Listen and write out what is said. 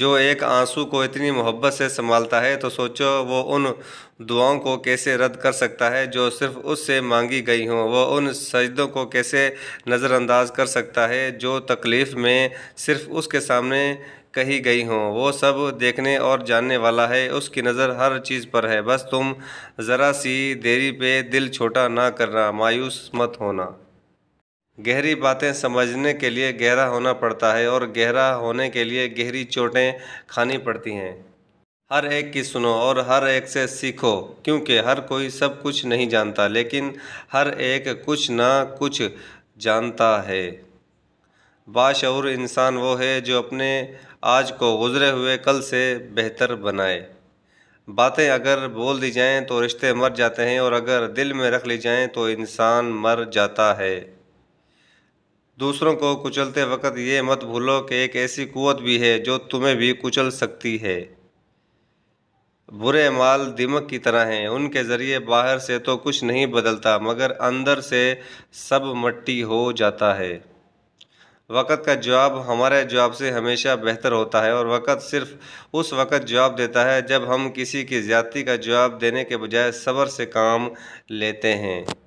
जो एक आंसू को इतनी मोहब्बत से संभालता है तो सोचो वो उन दुआओं को कैसे रद्द कर सकता है जो सिर्फ उससे मांगी गई हों वो उन सजदों को कैसे नज़रअंदाज कर सकता है जो तकलीफ़ में सिर्फ उसके सामने कही गई हों वो सब देखने और जानने वाला है उसकी नज़र हर चीज़ पर है बस तुम ज़रा सी देरी पे दिल छोटा ना करना मायूस मत होना गहरी बातें समझने के लिए गहरा होना पड़ता है और गहरा होने के लिए गहरी चोटें खानी पड़ती हैं हर एक की सुनो और हर एक से सीखो क्योंकि हर कोई सब कुछ नहीं जानता लेकिन हर एक कुछ ना कुछ जानता है बाशूर इंसान वो है जो अपने आज को गुजरे हुए कल से बेहतर बनाए बातें अगर बोल दी जाएं तो रिश्ते मर जाते हैं और अगर दिल में रख ली जाएं तो इंसान मर जाता है दूसरों को कुचलते वक्त ये मत भूलो कि एक ऐसी कुवत भी है जो तुम्हें भी कुचल सकती है बुरे माल दिमक की तरह हैं उनके ज़रिए बाहर से तो कुछ नहीं बदलता मगर अंदर से सब मट्टी हो जाता है वक़्त का जवाब हमारे जवाब से हमेशा बेहतर होता है और वक़्त सिर्फ उस वक़्त जवाब देता है जब हम किसी की ज़्यादती का जवाब देने के बजाय सब्र से काम लेते हैं